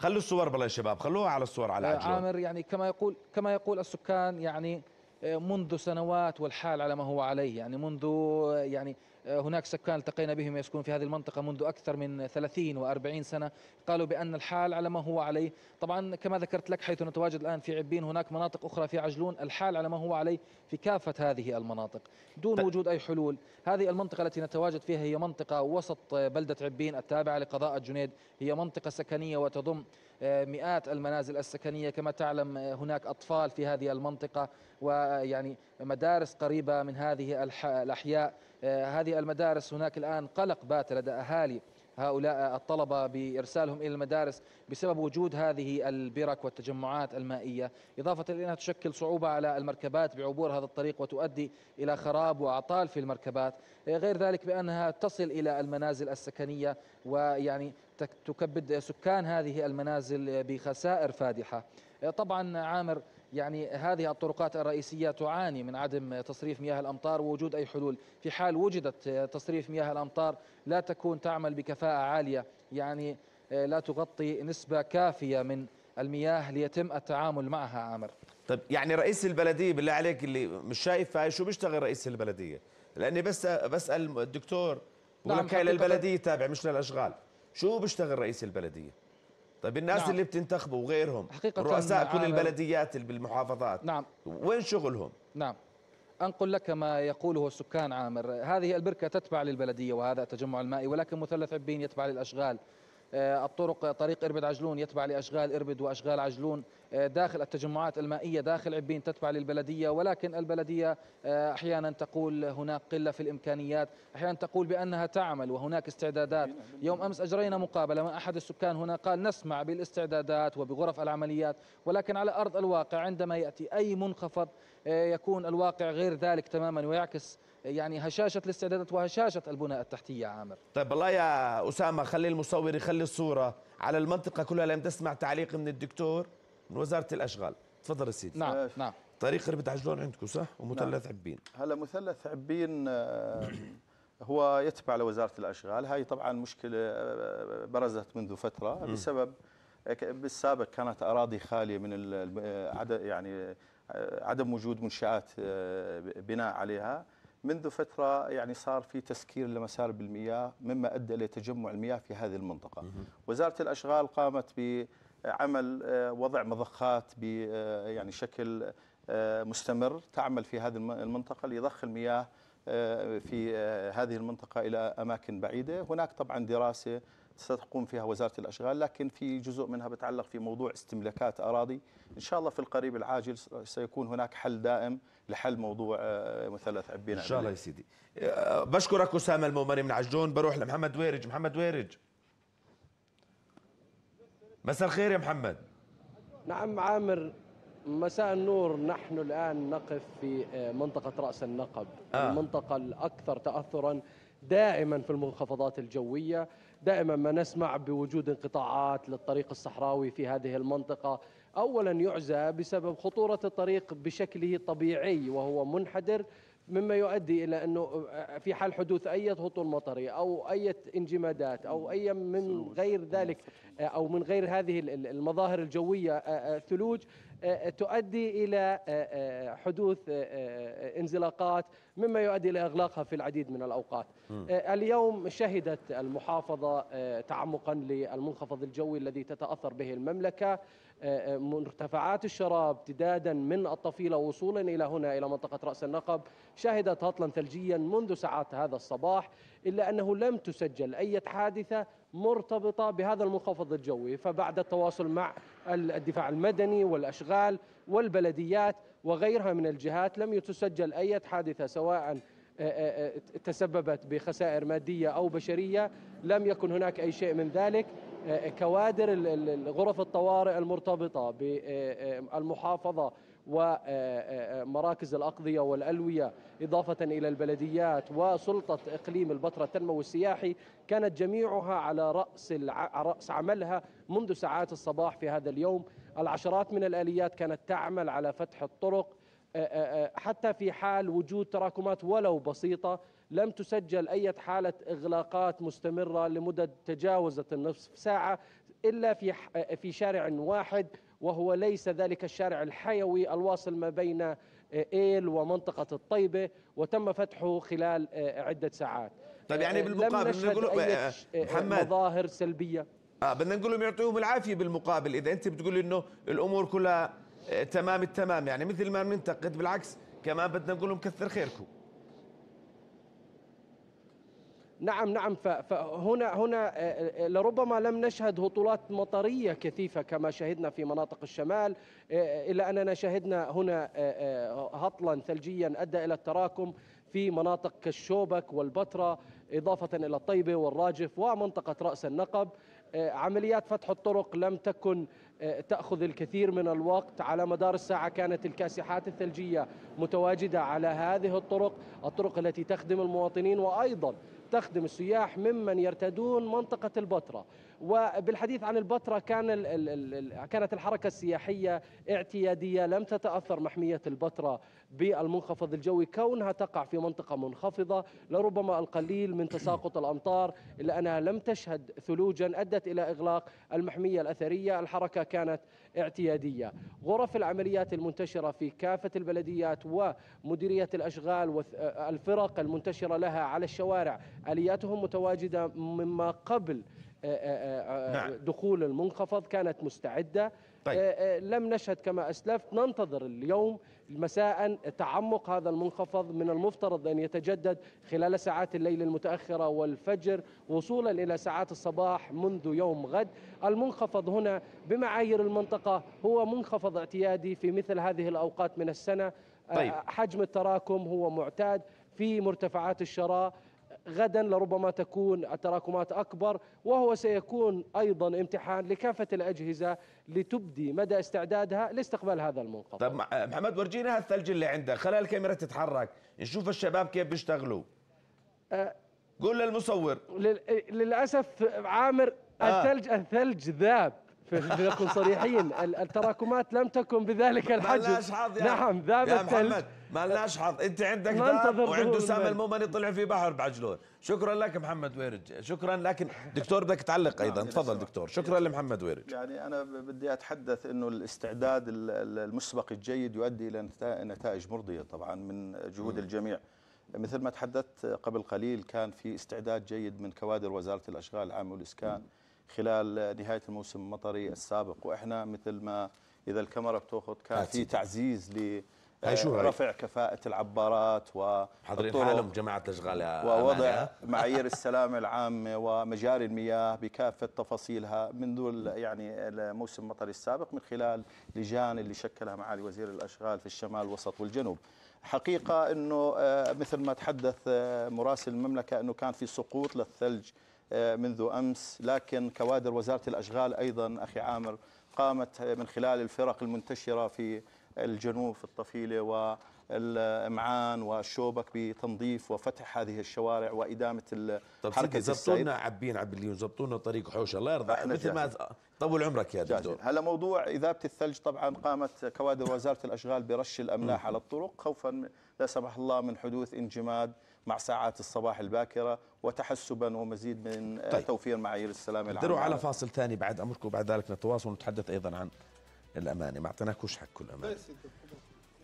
خلوا الصور بلا يا شباب خلوها على الصور على عجله آه، عامر يعني كما يقول كما يقول السكان يعني آه، منذ سنوات والحال على ما هو عليه يعني منذ آه، يعني آه، هناك سكان التقينا بهم يسكنون في هذه المنطقة منذ أكثر من 30 و40 سنة قالوا بأن الحال على ما هو عليه طبعا كما ذكرت لك حيث نتواجد الآن في عبين هناك مناطق أخرى في عجلون الحال على ما هو عليه في كافة هذه المناطق دون وجود أي حلول هذه المنطقة التي نتواجد فيها هي منطقة وسط بلدة عبين التابعة لقضاء الجنيد هي منطقة سكنية وتضم آه، مئات المنازل السكنية كما تعلم آه، هناك أطفال في هذه المنطقة ويعني مدارس قريبة من هذه الأحياء آه، هذه المدارس هناك الآن قلق بات لدى أهالي هؤلاء الطلبة بإرسالهم إلى المدارس بسبب وجود هذه البرك والتجمعات المائية إضافة إلى أنها تشكل صعوبة على المركبات بعبور هذا الطريق وتؤدي إلى خراب وأعطال في المركبات آه، غير ذلك بأنها تصل إلى المنازل السكنية ويعني تكبد سكان هذه المنازل بخسائر فادحة آه، طبعا عامر يعني هذه الطرقات الرئيسية تعاني من عدم تصريف مياه الأمطار ووجود أي حلول في حال وجدت تصريف مياه الأمطار لا تكون تعمل بكفاءة عالية يعني لا تغطي نسبة كافية من المياه ليتم التعامل معها عامر طيب يعني رئيس البلدية بالله عليك اللي مش شايف هاي شو بيشتغل رئيس البلدية لأني بس بسأل الدكتور بقول نعم، لك هاي للبلدية تابع مش للأشغال شو بيشتغل رئيس البلدية طيب الناس نعم. اللي بتنتخبوا وغيرهم حقيقة رؤساء نعم. كل البلديات بالمحافظات نعم وين شغلهم؟ نعم أنقل لك ما يقوله السكان عامر هذه البركة تتبع للبلدية وهذا التجمع المائي ولكن مثلث عبين يتبع للأشغال آه، الطرق طريق إربد عجلون يتبع لأشغال إربد وأشغال عجلون آه، داخل التجمعات المائية داخل عبين تتبع للبلدية ولكن البلدية آه، أحيانا تقول هناك قلة في الإمكانيات أحيانا تقول بأنها تعمل وهناك استعدادات يوم أمس أجرينا مقابلة مع أحد السكان هنا قال نسمع بالاستعدادات وبغرف العمليات ولكن على أرض الواقع عندما يأتي أي منخفض يكون الواقع غير ذلك تماما ويعكس يعني هشاشه الاستعدادات وهشاشه البنى التحتيه عامر طيب والله يا اسامه خلي المصور يخلي الصوره على المنطقه كلها لم تسمع تعليق من الدكتور من وزاره الاشغال تفضل يا سيدي نعم نعم طريق ربط عجلون نعم. عندكم صح ومثلث نعم. عبين هلا مثلث عبين آه، هو يتبع لوزاره الاشغال هاي طبعا مشكله آه، آه، برزت منذ فتره بسبب بالسابق كانت اراضي خاليه من عدم يعني عدم وجود منشات بناء عليها منذ فترة يعني صار في تسكير لمسار بالمياه مما أدى إلى تجمع المياه في هذه المنطقة وزارة الأشغال قامت بعمل آه، وضع مضخات آه، يعني شكل آه، مستمر تعمل في هذه المنطقة لضخ المياه في هذه المنطقة إلى أماكن بعيدة هناك طبعا دراسة ستقوم فيها وزارة الأشغال لكن في جزء منها بتعلق في موضوع استملاكات أراضي إن شاء الله في القريب العاجل سيكون هناك حل دائم لحل موضوع آه، مثلث عبينا ان شاء الله يا سيدي آه، بشكرك اسامه المؤمري من عجلون بروح لمحمد ويرج محمد ويرج مساء الخير يا محمد نعم عامر مساء النور نحن الآن نقف في آه، منطقة رأس النقب آه. المنطقة الأكثر تأثرا دائما في المنخفضات الجوية دائما ما نسمع بوجود انقطاعات للطريق الصحراوي في هذه المنطقة اولا يعزى بسبب خطوره الطريق بشكله الطبيعي وهو منحدر مما يؤدي الى انه في حال حدوث اي هطول مطري او اي انجمادات او اي من غير ذلك او من غير هذه المظاهر الجويه ثلوج تؤدي الى حدوث انزلاقات مما يؤدي الى اغلاقها في العديد من الاوقات. اليوم شهدت المحافظه تعمقا للمنخفض الجوي الذي تتاثر به المملكه مرتفعات الشراب ابتدادا من الطفيلة وصولا إلى هنا إلى منطقة رأس النقب شهدت هطلا ثلجيا منذ ساعات هذا الصباح إلا أنه لم تسجل أي حادثة مرتبطة بهذا المنخفض الجوي فبعد التواصل مع الدفاع المدني والأشغال والبلديات وغيرها من الجهات لم يتسجل أي حادثة سواء آه، آه، آه، تسببت بخسائر ماديه او بشريه لم يكن هناك اي شيء من ذلك كوادر غرف الطوارئ المرتبطه بالمحافظه ومراكز الأقضية والألوية إضافة إلى البلديات وسلطة إقليم البتراء التنموي السياحي كانت جميعها على رأس, رأس عملها منذ ساعات الصباح في هذا اليوم العشرات من الآليات كانت تعمل على فتح الطرق أه، أه، أه، حتى في حال وجود تراكمات ولو بسيطة لم تسجل أي حالة إغلاقات مستمرة لمدد تجاوزت النصف ساعة إلا في في شارع واحد وهو ليس ذلك الشارع الحيوي الواصل ما بين إيل ومنطقة الطيبة وتم فتحه خلال عدة ساعات طيب يعني بالمقابل لم نقول محمد مظاهر سلبية اه بدنا نقول لهم يعطيهم العافيه بالمقابل اذا انت بتقول انه الامور كلها تمام التمام يعني مثل ما ننتقد بالعكس كمان بدنا نقول لهم كثر خيركم نعم نعم فهنا هنا آه، آه، لربما لم نشهد هطولات مطريه كثيفه كما شهدنا في مناطق الشمال آه، الا اننا شهدنا هنا هطلا ثلجيا ادى الى التراكم في مناطق كالشوبك والبتراء اضافه الى الطيبه والراجف ومنطقه راس النقب عمليات فتح الطرق لم تكن آه، تأخذ الكثير من الوقت على مدار الساعة كانت الكاسحات الثلجية متواجدة على هذه الطرق الطرق التي تخدم المواطنين وأيضا تخدم السياح ممن يرتدون منطقة البتراء وبالحديث عن البتراء كان كانت الحركة السياحية اعتيادية لم تتأثر محمية البتراء بالمنخفض الجوي كونها تقع في منطقة منخفضة لربما القليل من تساقط الأمطار إلا أنها لم تشهد ثلوجا أدت إلى إغلاق المحمية الأثرية الحركة كانت اعتيادية غرف العمليات المنتشرة في كافة البلديات ومديرية الأشغال والفرق آه، المنتشرة لها على الشوارع آلياتهم متواجدة مما قبل آه، آه، آه، نعم. دخول المنخفض كانت مستعدة طيب. لم نشهد كما أسلفت ننتظر اليوم مساء تعمق هذا المنخفض من المفترض أن يتجدد خلال ساعات الليل المتأخرة والفجر وصولا إلى ساعات الصباح منذ يوم غد المنخفض هنا بمعايير المنطقة هو منخفض اعتيادي في مثل هذه الأوقات من السنة طيب. حجم التراكم هو معتاد في مرتفعات الشراء غدا لربما تكون التراكمات اكبر وهو سيكون ايضا امتحان لكافه الاجهزه لتبدي مدى استعدادها لاستقبال هذا المنقطع. طب محمد ورجينا الثلج اللي عندك، خلي الكاميرا تتحرك، نشوف الشباب كيف بيشتغلوا. أه قول للمصور للاسف عامر آه. الثلج الثلج ذاب لنكون صريحين التراكمات لم تكن بذلك الحجم نعم ذاب يا محمد ما لناش حظ انت عندك ذاب وعنده سامي المومن طلع في بحر بعجلون شكرا لك محمد ويرج شكرا لكن دكتور بدك تعلق نعم، ايضا تفضل دكتور شكرا لمحمد ويرج يعني انا بدي اتحدث انه الاستعداد المسبق الجيد يؤدي الى نتائج مرضيه طبعا من جهود الجميع مثل ما تحدثت قبل قليل كان في استعداد جيد من كوادر وزاره الاشغال العامه والاسكان م. خلال نهايه الموسم المطري السابق واحنا مثل ما اذا الكاميرا بتاخذ كان في تعزيز ل آه، رفع كفاءة العبارات و حاضرين حالهم جماعة الأشغال ووضع معايير السلامة العامة ومجاري المياه بكافة تفاصيلها منذ يعني الموسم المطري السابق من خلال لجان اللي شكلها معالي وزير الأشغال في الشمال والوسط والجنوب حقيقة أنه آه، مثل ما تحدث آه، مراسل المملكة أنه كان في سقوط للثلج آه، منذ أمس لكن كوادر وزارة الأشغال أيضا أخي عامر قامت من خلال الفرق المنتشرة في الجنوب في الطفيلة والإمعان والشوبك بتنظيف وفتح هذه الشوارع وإدامة الحركة حركة زبطونا عبين عبليون زبطونا طريق حوش الله يرضى مثل ما طول عمرك يا دكتور هلا موضوع إذابة الثلج طبعا قامت كوادر وزارة الأشغال برش الأملاح على الطرق خوفا لا سمح الله من حدوث انجماد مع ساعات الصباح الباكرة وتحسبا ومزيد من طيب. توفير معايير السلام العامة دروا على فاصل ثاني بعد أمركم بعد ذلك نتواصل ونتحدث أيضا عن الأمانة ما أعطيناكوش حق الأمانة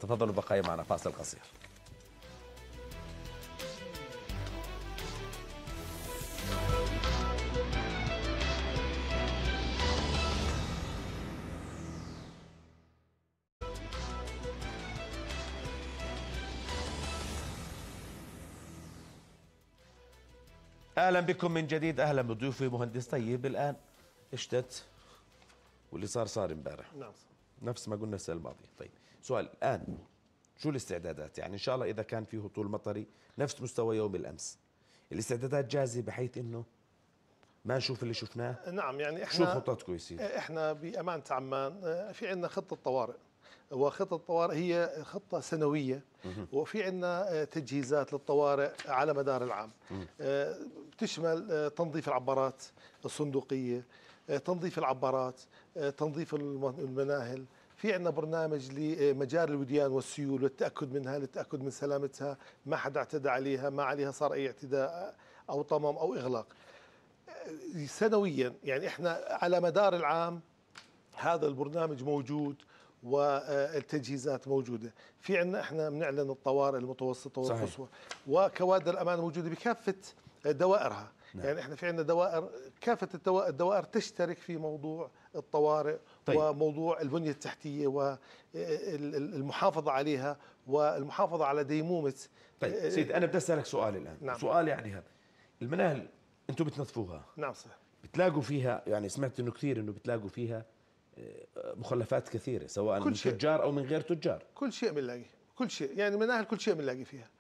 تفضلوا بقايا معنا فاصل قصير اهلا بكم من جديد اهلا بضيوفي مهندس طيب الان اشتت واللي صار صار امبارح نعم نفس ما قلنا السنه الماضيه طيب سؤال الان شو الاستعدادات يعني ان شاء الله اذا كان في هطول مطري نفس مستوى يوم الامس الاستعدادات جاهزه بحيث انه ما نشوف اللي شفناه نعم يعني احنا شو خططكم سيدي احنا بامانه عمان في عندنا خطه طوارئ وخطة الطوارئ هي خطة سنوية وفي عندنا آه، تجهيزات للطوارئ على مدار العام بتشمل آه، آه، تنظيف العبارات الصندوقية تنظيف العبارات تنظيف المناهل في عندنا برنامج لمجاري الوديان والسيول والتاكد منها للتاكد من سلامتها ما حد اعتدى عليها ما عليها صار اي اعتداء او طمم او اغلاق سنويا يعني احنا على مدار العام هذا البرنامج موجود والتجهيزات موجوده في عندنا احنا بنعلن الطوارئ المتوسطه والقصوى وكوادر الامان موجوده بكافه دوائرها نعم. يعني احنا في عندنا دوائر كافه الدوائر تشترك في موضوع الطوارئ طيب. وموضوع البنيه التحتيه والمحافظه آه، عليها والمحافظه على ديمومه طيب آه، سيد انا بدي اسالك سؤال الان نعم. سؤال يعني هذا المناهل انتم بتنظفوها نعم صح بتلاقوا فيها يعني سمعت انه كثير انه بتلاقوا فيها مخلفات كثيرة سواء كل من شيء. تجار أو من غير تجار كل شيء بنلاقي كل شيء يعني مناهل كل شيء بنلاقي فيها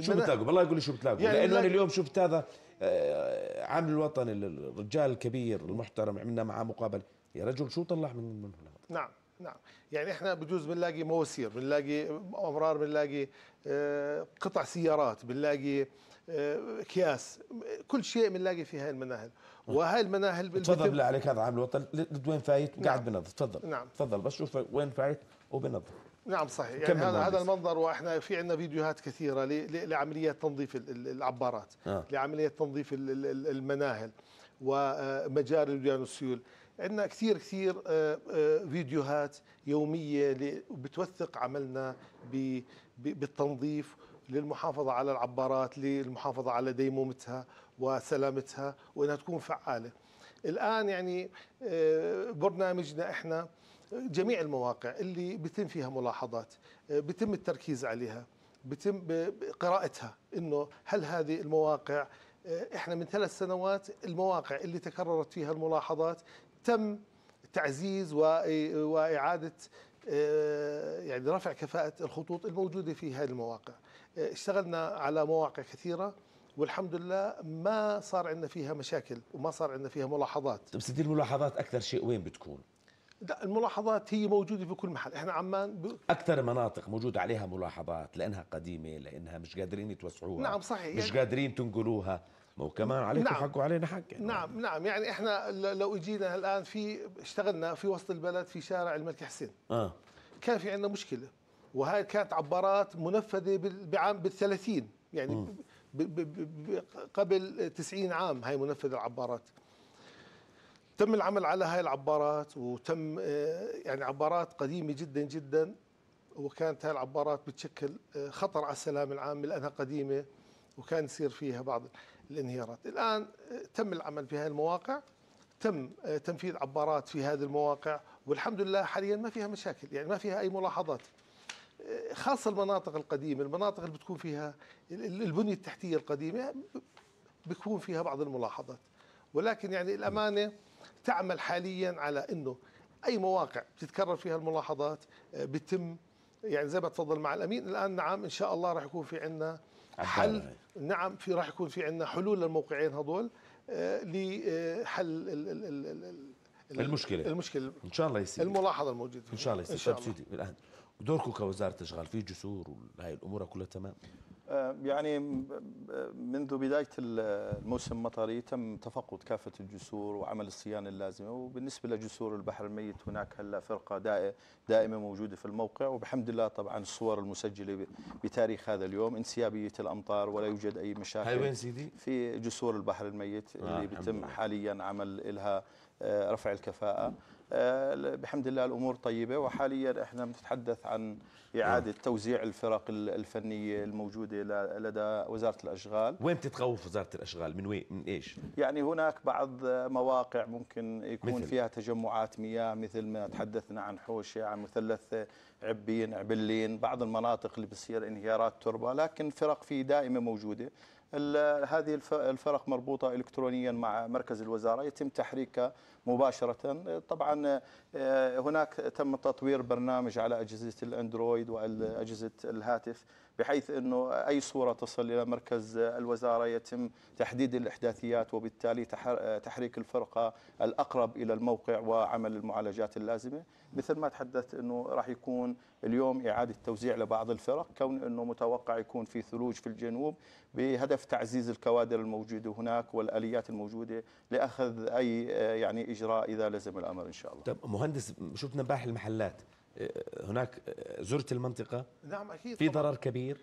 شو بتلاقوا بالله يقول لي شو بتلاقوا يعني لأنه أنا اليوم شفت هذا آه، عامل الوطني الرجال الكبير المحترم عملنا معاه مقابلة يا رجل شو طلع من من نعم نعم يعني احنا بجوز بنلاقي مواسير بنلاقي امرار بنلاقي آه، قطع سيارات بنلاقي آه، اكياس كل شيء بنلاقي في هاي المناهل وهاي المناهل تفضل بالله عليك هذا عامل الوطن وين فايت نعم. قاعد بنظف تفضل نعم تفضل بس شوف وين فايت وبنظف نعم صحيح يعني هذا هذا المنظر واحنا في عندنا فيديوهات كثيره لعمليات تنظيف العبارات آه. لعمليات تنظيف المناهل ومجاري وديان السيول عندنا كثير كثير آه، آه، فيديوهات يوميه بتوثق عملنا بالتنظيف للمحافظه على العبارات للمحافظه على ديمومتها وسلامتها وانها تكون فعاله. الان يعني آه، برنامجنا احنا جميع المواقع اللي بيتم فيها ملاحظات آه، بيتم التركيز عليها بيتم قراءتها انه هل هذه المواقع آه، احنا من ثلاث سنوات المواقع اللي تكررت فيها الملاحظات تم تعزيز واعاده يعني رفع كفاءة الخطوط الموجودة في هذه المواقع اشتغلنا على مواقع كثيرة والحمد لله ما صار عندنا فيها مشاكل وما صار عندنا فيها ملاحظات طيب سيدي الملاحظات اكثر شيء وين بتكون لا الملاحظات هي موجودة في كل محل احنا عمان ب... أكثر مناطق موجود عليها ملاحظات لأنها قديمة لأنها مش قادرين يتوسعوها نعم صحيح مش يعني... قادرين تنقلوها ما كمان عليكم نعم. حقوا علينا حق يعني نعم نعم يعني احنا لو اجينا الان في اشتغلنا في وسط البلد في شارع الملك حسين اه كان في عندنا مشكله وهي كانت عبارات منفذه بعام بال 30 يعني م. قبل 90 عام هاي منفذ العبارات تم العمل على هاي العبارات وتم آه، يعني عبارات قديمه جدا جدا وكانت هاي العبارات بتشكل آه، خطر على السلام العام لانها قديمه وكان يصير فيها بعض الانهيارات الان آه، تم العمل في هاي المواقع تم تنفيذ عبارات في هذه المواقع والحمد لله حاليا ما فيها مشاكل يعني ما فيها اي ملاحظات خاصه المناطق القديمه المناطق اللي بتكون فيها البنيه التحتيه القديمه بيكون فيها بعض الملاحظات ولكن يعني الامانه تعمل حاليا على انه اي مواقع بتتكرر فيها الملاحظات آه، بتم يعني زي ما تفضل مع الامين الان نعم ان شاء الله راح يكون في عندنا حل نعم في راح يكون في عندنا حلول للموقعين هذول آه، لحل آه، المشكله المشكله ان شاء الله يصير الملاحظه الموجوده ان شاء الله يصير تبسيطي بالان دوركم كوزاره اشغال في جسور وهي الامور كلها تمام آه، يعني آه، منذ بداية الموسم المطري تم تفقد كافة الجسور وعمل الصيانة اللازمة وبالنسبة لجسور البحر الميت هناك هلا فرقة دائمة موجودة في الموقع وبحمد الله طبعا الصور المسجلة بتاريخ هذا اليوم انسيابية الأمطار ولا يوجد أي مشاكل هاي وين سيدي؟ في جسور البحر الميت آه، اللي بتم حاليا عمل لها رفع الكفاءة آه، بحمد الله الامور طيبه وحاليا احنا بنتحدث عن اعاده نعم. توزيع الفرق الفنيه الموجوده لدى وزاره الاشغال وين بتتخوف وزاره الاشغال من وين من ايش يعني هناك بعض مواقع ممكن يكون مثل. فيها تجمعات مياه مثل ما تحدثنا عن حوشه عن مثلث عبين عبلين بعض المناطق اللي بتصير انهيارات تربه لكن فرق في دائمه موجوده هذه الفرق مربوطة إلكترونيا مع مركز الوزارة يتم تحريكها مباشرة طبعا آه، هناك تم تطوير برنامج على أجهزة الأندرويد وأجهزة الهاتف بحيث أنه أي صورة تصل إلى مركز الوزارة يتم تحديد الإحداثيات وبالتالي تحريك الفرقة الأقرب إلى الموقع وعمل المعالجات اللازمة مثل ما تحدثت أنه راح يكون اليوم إعادة توزيع لبعض الفرق كون أنه متوقع يكون في ثلوج في الجنوب بهدف تعزيز الكوادر الموجودة هناك والآليات الموجودة لأخذ أي آه، يعني إجراء إذا لزم الأمر إن شاء الله طب مهندس شفنا باح المحلات هناك زرت المنطقة نعم أكيد في ضرر كبير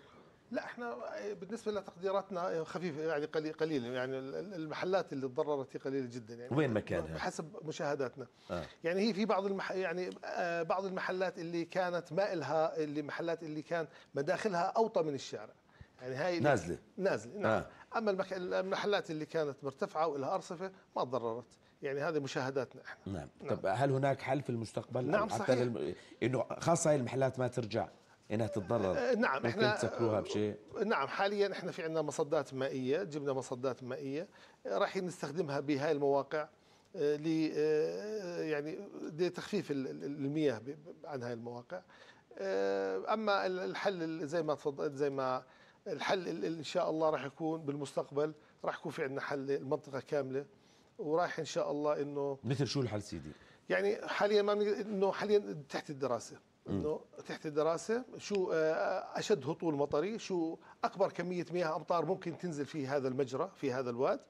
لا احنا بالنسبه لتقديراتنا خفيفه يعني قليل قليل يعني المحلات اللي تضررت قليله جدا يعني وين مكانها؟ بحسب مشاهداتنا آه. يعني هي في بعض المح يعني آه بعض المحلات اللي كانت ما الها اللي محلات اللي كان مداخلها اوطى من الشارع يعني هاي نازله نازله نعم آه. اما المحلات اللي كانت مرتفعه والها ارصفه ما تضررت يعني هذه مشاهداتنا احنا نعم. نعم طب هل هناك حل في المستقبل نعم حتى صحيح للم... انه خاصه هاي المحلات ما ترجع انها تتضرر آه، نعم احنا تسكروها بشيء آه، نعم حاليا احنا في عندنا مصدات مائيه جبنا مصدات مائيه آه، راح نستخدمها بهاي المواقع ل يعني لتخفيف المياه عن هاي المواقع اما الحل زي ما تفضلت زي ما الحل ان شاء الله راح يكون بالمستقبل راح يكون في عندنا حل المنطقه كامله ورايح ان شاء الله انه مثل شو الحل سيدي؟ يعني حاليا ما انه حاليا تحت الدراسه انه تحت الدراسه شو آه، آه، اشد هطول مطري شو اكبر كميه مياه امطار ممكن تنزل في هذا المجرى في هذا الواد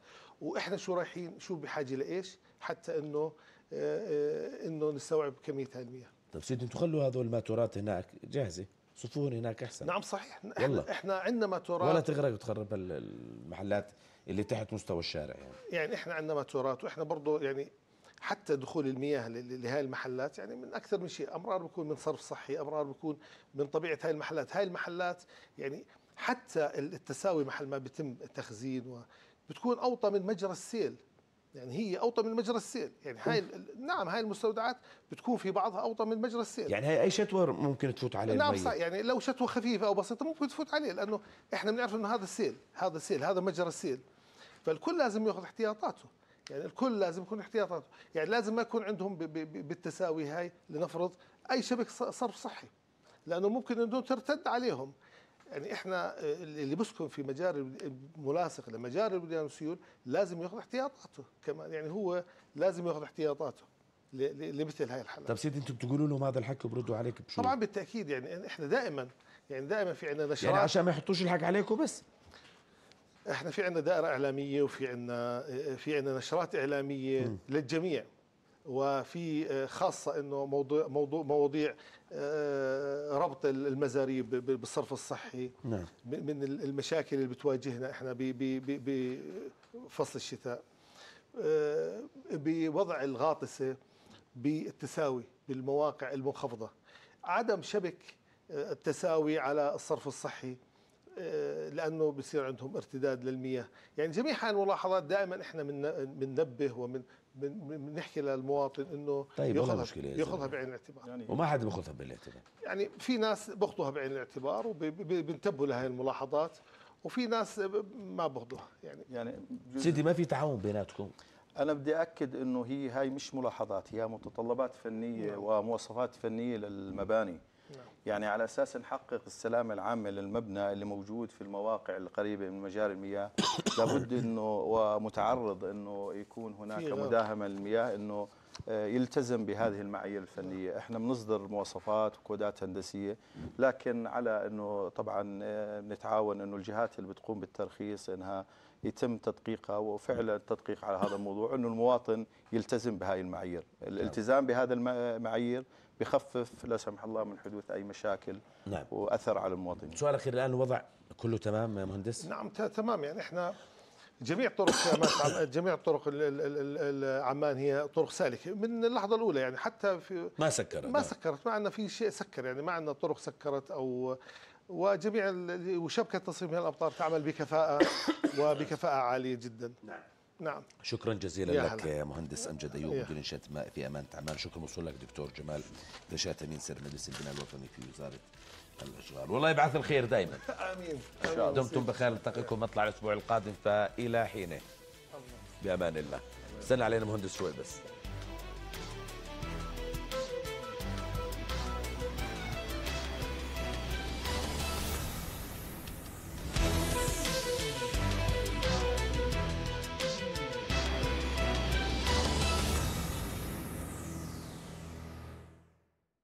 واحنا شو رايحين شو بحاجه لايش حتى انه آه، انه نستوعب كميه هاي المياه طيب سيدي انتم خلوا هذول الماتورات هناك جاهزه صفون هناك احسن نعم صحيح احنا, احنا عندنا ماتورات ولا تغرق وتخرب المحلات اللي تحت مستوى الشارع يعني يعني احنا عندنا ماتورات واحنا برضه يعني حتى دخول المياه لهذه المحلات يعني من اكثر من شيء امرار بيكون من صرف صحي امرار بيكون من طبيعه هذه المحلات هاي المحلات يعني حتى التساوي محل ما بيتم التخزين و بتكون اوطى من مجرى السيل يعني هي اوطى من مجرى السيل يعني هاي نعم هاي المستودعات بتكون في بعضها اوطى من مجرى السيل يعني هاي اي شتوى ممكن تفوت عليه نعم صحيح يعني لو شتوى خفيفه او بسيطه ممكن تفوت عليه لانه احنا بنعرف انه هذا السيل هذا السيل هذا مجرى السيل فالكل لازم ياخذ احتياطاته يعني الكل لازم يكون احتياطاته يعني لازم ما يكون عندهم بالتساوي هاي لنفرض اي شبكه صرف صحي لانه ممكن انه ترتد عليهم يعني احنا آه، اللي بسكن في مجاري ملاصق لمجاري الوديان والسيول لازم ياخذ احتياطاته كمان يعني هو لازم ياخذ احتياطاته لمثل هاي الحالات طب سيدي انتم بتقولوا لهم هذا الحكي بردوا عليك بشو طبعا بالتاكيد يعني احنا دائما يعني دائما في عندنا نشرات يعني عشان ما يحطوش الحق عليكم بس احنا في عندنا دائره اعلاميه وفي عندنا في عندنا نشرات اعلاميه م. للجميع وفي آه، خاصه انه موضوع موضوع مواضيع آه، ربط المزاريب بالصرف الصحي نعم. من المشاكل اللي بتواجهنا احنا بفصل الشتاء آه، بوضع الغاطسه بالتساوي بالمواقع المنخفضه عدم شبك التساوي على الصرف الصحي آه، لانه بصير عندهم ارتداد للمياه يعني جميع هاي الملاحظات دائما احنا بننبه ومن بنحكي للمواطن انه طيب ياخذها ياخذها بعين الاعتبار يعني وما حد بياخذها بعين الاعتبار يعني في ناس بياخذوها بعين الاعتبار وبينتبهوا لهي الملاحظات وفي ناس ما بياخذوها يعني يعني سيدي ما في تعاون بيناتكم انا بدي اكد انه هي هاي مش ملاحظات هي متطلبات فنيه نعم. ومواصفات فنيه للمباني نعم. يعني على أساس نحقق السلامة العامة للمبنى اللي موجود في المواقع القريبة من مجاري المياه لابد أنه ومتعرض أنه يكون هناك مداهمة للمياه أنه آه، يلتزم بهذه المعايير الفنيه، نعم. احنا بنصدر مواصفات وكودات هندسيه لكن على انه طبعا آه، نتعاون انه الجهات اللي بتقوم بالترخيص انها يتم تدقيقها وفعلا التدقيق على هذا الموضوع انه المواطن يلتزم بهذه المعايير، نعم. الالتزام بهذا المعايير بخفف لا سمح الله من حدوث اي مشاكل نعم. واثر على المواطنين. سؤال اخير الان الوضع كله تمام يا مهندس؟ نعم تمام يعني احنا جميع طرق جميع طرق عمان هي طرق سالكه من اللحظه الاولى يعني حتى في ما سكرت ما سكرت ما عندنا في شيء سكر يعني ما عندنا طرق سكرت او وجميع وشبكه تصميم الامطار تعمل بكفاءه وبكفاءه عاليه جدا. نعم. نعم شكرا جزيلا يا لك يا مهندس امجد ايوب مدير انشاءات ماء في امانه عمان شكرا وصول لك دكتور جمال دشات امين سر مجلس البناء الوطني في وزاره الاشغال والله يبعث الخير دائما امين دمتم بخير نلتقيكم مطلع الاسبوع القادم فالى حينه بامان الله استنى علينا مهندس شوي بس